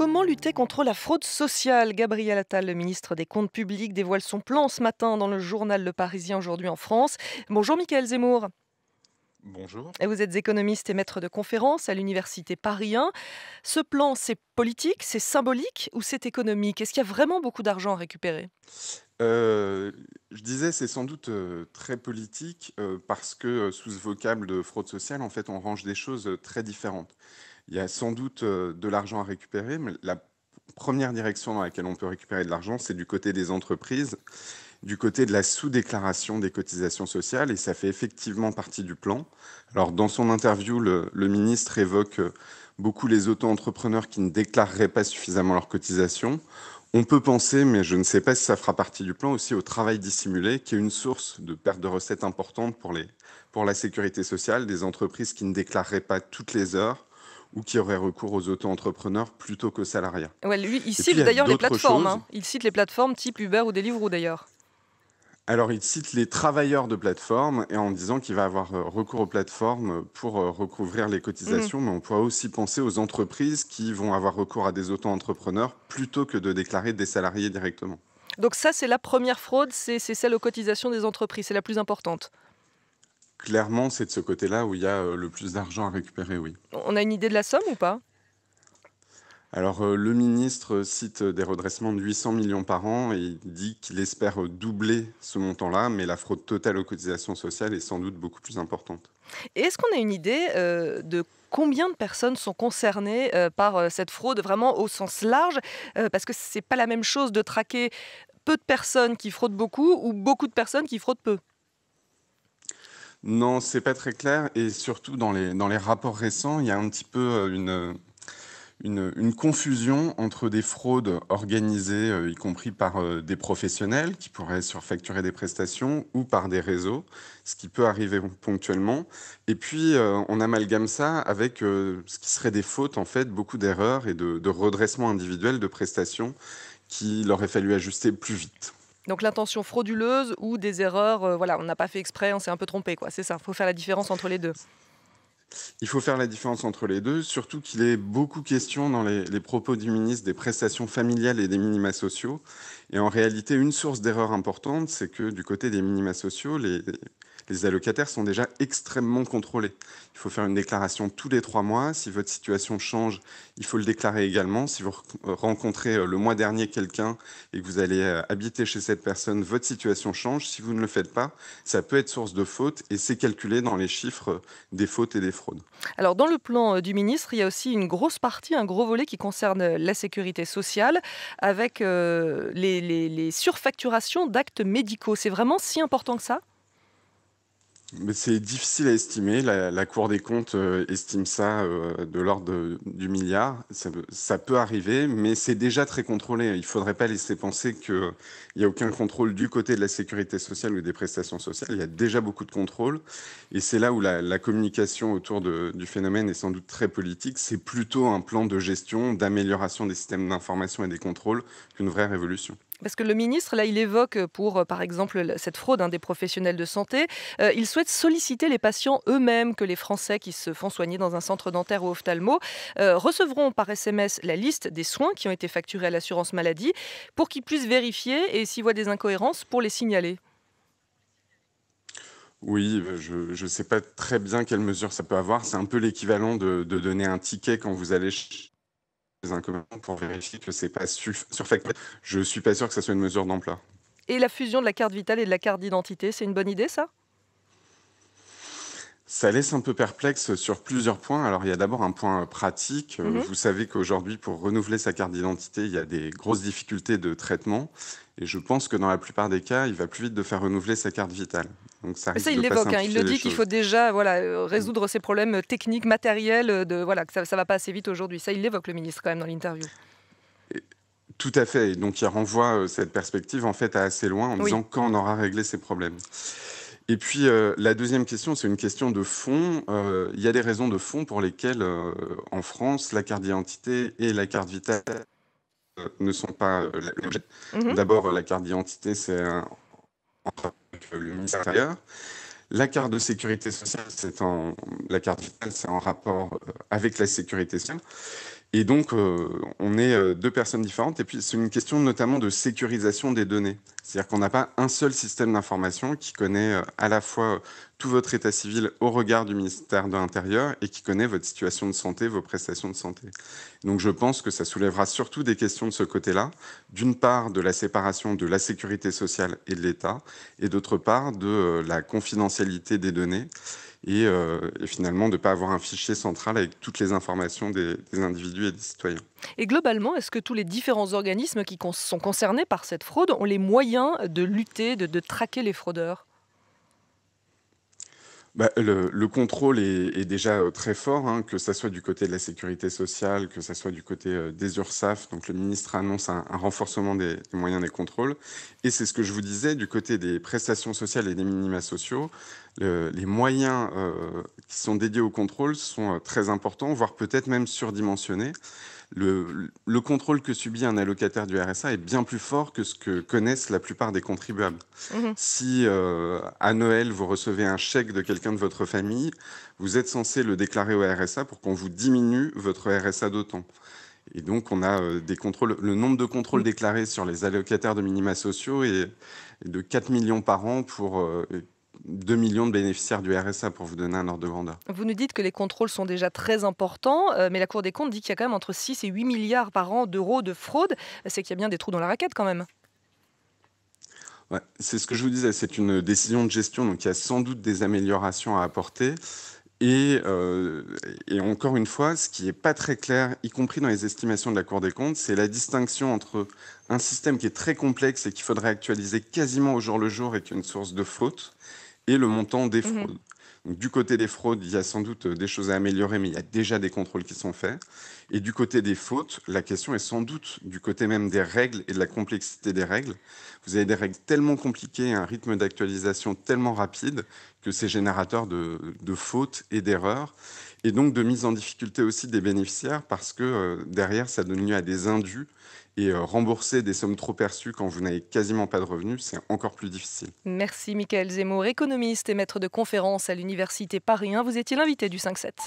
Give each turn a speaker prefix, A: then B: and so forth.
A: Comment lutter contre la fraude sociale Gabriel Attal, le ministre des Comptes publics, dévoile son plan ce matin dans le journal Le Parisien aujourd'hui en France. Bonjour Michael Zemmour. Bonjour. Et vous êtes économiste et maître de conférence à l'université Paris 1. Ce plan, c'est politique, c'est symbolique ou c'est économique Est-ce qu'il y a vraiment beaucoup d'argent à récupérer
B: euh, je disais, c'est sans doute euh, très politique euh, parce que sous ce vocable de fraude sociale, en fait, on range des choses très différentes. Il y a sans doute euh, de l'argent à récupérer, mais la première direction dans laquelle on peut récupérer de l'argent, c'est du côté des entreprises, du côté de la sous-déclaration des cotisations sociales, et ça fait effectivement partie du plan. Alors, dans son interview, le, ministre évoque euh, beaucoup les auto-entrepreneurs qui ne déclareraient pas suffisamment leurs cotisations. On peut penser, mais je ne sais pas si ça fera partie du plan, aussi au travail dissimulé, qui est une source de perte de recettes importante pour, les, pour la sécurité sociale, des entreprises qui ne déclareraient pas toutes les heures ou qui auraient recours aux auto-entrepreneurs plutôt qu'aux salariés.
A: Ouais, lui, il cite d'ailleurs les plateformes. Hein. Il cite les plateformes type Uber ou Deliveroo d'ailleurs.
B: Alors, il cite les travailleurs de plateformes et en disant qu'il va avoir euh, recours aux plateformes pour euh, recouvrir les cotisations, mmh. mais on pourrait aussi penser aux entreprises qui vont avoir recours à des auto-entrepreneurs plutôt que de déclarer des salariés directement.
A: Donc ça, c'est la première fraude, c'est celle aux cotisations des entreprises, c'est la plus importante
B: clairement, c'est de ce côté-là où il y a euh, le plus d'argent à récupérer, oui.
A: On a une idée de la somme ou pas
B: alors, euh, le ministre cite des redressements de 800 millions par an et dit qu'il espère euh, doubler ce montant-là, mais la fraude totale aux cotisations sociales est sans doute beaucoup plus importante.
A: Et est-ce qu'on a une idée de combien de personnes sont concernées par cette fraude vraiment au sens large Parce que ce n'est pas la même chose de traquer peu de personnes qui fraudent beaucoup ou beaucoup de personnes qui fraudent peu.
B: Non, c'est pas très clair. Et surtout, dans les, rapports récents, il y a un petit peu euh, une, confusion entre des fraudes organisées, euh, y compris par euh, des professionnels qui pourraient surfacturer des prestations ou par des réseaux, ce qui peut arriver ponctuellement. Et puis, on amalgame ça avec ce qui serait des fautes, en fait, beaucoup d'erreurs et de, de redressements individuels de prestations qu'il aurait fallu ajuster plus vite.
A: Donc l'intention frauduleuse ou des erreurs, euh, voilà, on n'a pas fait exprès, on s'est un peu trompé, quoi. C'est ça, il faut faire la différence entre les deux.
B: Il faut faire la différence entre les deux, surtout qu'il est beaucoup question dans les, les, propos du ministre des prestations familiales et des minima sociaux. Et en réalité, une source d'erreur importante, c'est que du côté des minima sociaux, les, les allocataires sont déjà extrêmement contrôlés. Il faut faire une déclaration tous les trois mois. Si votre situation change, il faut le déclarer également. Si vous rencontrez euh, le mois dernier quelqu'un et que vous allez euh, habiter chez cette personne, votre situation change. Si vous ne le faites pas, ça peut être source de faute et c'est calculé dans les chiffres euh, des fautes et des fraudes.
A: Alors dans le plan du ministre, il y a aussi une grosse partie, un gros volet qui concerne la sécurité sociale avec les les, surfacturations d'actes médicaux. C'est vraiment si important que ça
B: c'est difficile à estimer. La, Cour des comptes euh, estime ça euh, de l'ordre du milliard. Ça, peut arriver, mais c'est déjà très contrôlé. Il ne faudrait pas laisser penser qu'il n'y euh, a aucun contrôle du côté de la sécurité sociale ou des prestations sociales. Il y a déjà beaucoup de contrôle. Et c'est là où la, communication autour du phénomène est sans doute très politique. C'est plutôt un plan de gestion, d'amélioration des systèmes d'information et des contrôles qu'une vraie révolution.
A: Parce que le ministre, là, il évoque euh, pour, euh, par exemple, cette fraude hein, des professionnels de santé, euh, il souhaite solliciter les patients eux-mêmes que les Français qui se font soigner dans un centre dentaire ou ophtalmo recevront par SMS la liste des soins qui ont été facturés à l'assurance maladie pour qu'ils puissent vérifier et s'ils voient des incohérences pour les signaler.
B: Oui, je ne sais pas très bien quelle mesure ça peut avoir. C'est un peu l'équivalent de, de donner un ticket quand vous allez pour vérifier que c'est pas surfacturé. Je suis pas sûr que ça soit une mesure d'emploi.
A: Et la fusion de la carte vitale et de la carte d'identité, c'est une bonne idée ça
B: ça laisse un peu perplexe sur plusieurs points. Alors, il y a d'abord un point pratique. Euh, mhm. Vous savez qu'aujourd'hui, pour renouveler sa carte d'identité, il y a des grosses difficultés de traitement. Et je pense que dans la plupart des cas, il va plus vite de faire renouveler sa carte vitale ça, il l'évoque, hein. il le dit qu'il faut
A: déjà voilà, euh, mm. résoudre ces problèmes techniques, matériels, euh, de, voilà, que ça ne va pas assez vite aujourd'hui. Ça, il l'évoque, le ministre, quand même, dans l'interview.
B: Tout à fait. donc, il renvoie euh, cette perspective, en fait, à assez loin, en disant quand on aura réglé ces problèmes. Et puis, la deuxième question, c'est une question de fond. Il y a des raisons de fond pour lesquelles, en France, la carte d'identité et la carte vitale ne sont pas l'objet. Mm-hmm. D'abord, la carte d'identité, c'est un euh, le ministère La carte de sécurité sociale, c'est en la carte c'est en rapport euh, avec la sécurité sociale. Et donc, euh, on est deux personnes différentes. Et puis, c'est une question notamment de sécurisation des données. C'est-à-dire qu'on n'a pas un seul système d'information qui connaît euh, à la fois euh, tout votre état civil au regard du ministère de l'Intérieur et qui connaît votre situation de santé, vos prestations de santé. Donc je pense que ça soulèvera surtout des questions de ce côté-là, d'une part de la séparation de la sécurité sociale et de l'État, et d'autre part de euh, la confidentialité des données, et, finalement de ne pas avoir un fichier central avec toutes les informations des individus et des citoyens.
A: Et globalement, est-ce que tous les différents organismes qui sont concernés par cette fraude ont les moyens de lutter, de, traquer les fraudeurs
B: bah, le, contrôle est, déjà euh, très fort, hein, que ça soit du côté de la sécurité sociale, que ce soit du côté euh, des URSAF. Donc le ministre annonce un, renforcement des, moyens des contrôles. Et c'est ce que je vous disais, du côté des prestations sociales et des minima sociaux, les moyens euh, qui sont dédiés au contrôle sont très importants, voire peut-être même surdimensionnés le, contrôle que subit un allocataire du RSA est bien plus fort que ce que connaissent la plupart des contribuables. Mhm. Si euh, à Noël, vous recevez un chèque de quelqu'un de votre famille, vous êtes censé le déclarer au RSA pour qu'on vous diminue votre RSA d'autant. Et donc, on a euh, des contrôles. Le nombre de contrôles mhm. déclarés sur les allocataires de minima sociaux est, de 4 millions par an pour euh, 2 millions de bénéficiaires du RSA, pour vous donner un ordre de grandeur.
A: Vous nous dites que les contrôles sont déjà très importants, euh, mais la Cour des comptes dit qu'il y a quand même entre 6 et 8 milliards par an d'euros de fraude. C'est qu'il y a bien des trous dans la raquette quand même.
B: Ouais, c'est ce que je vous disais, c'est une décision de gestion, donc il y a sans doute des améliorations à apporter. Et, euh, encore une fois, ce qui n'est pas très clair, y compris dans les estimations de la Cour des comptes, c'est la distinction entre un système qui est très complexe et qu'il faudrait actualiser quasiment au jour le jour et qui est une source de faute, et le montant des mhm. fraudes. du côté des fraudes, il y a sans doute euh, des choses à améliorer, mais il y a déjà des contrôles qui sont faits. Et du côté des fautes, la question est sans doute du côté même des règles et de la complexité des règles. Vous avez des règles tellement compliquées, un rythme d'actualisation tellement rapide que c'est générateur de fautes et d'erreurs et donc de mise en difficulté aussi des bénéficiaires parce que euh, derrière, ça donne lieu à des indus et euh, rembourser des sommes trop perçues quand vous n'avez quasiment pas de revenus, c'est encore plus difficile.
A: Merci Michael Zemmour, économiste et maître de conférence à l'Université Paris 1. Vous étiez l'invité du 5-7.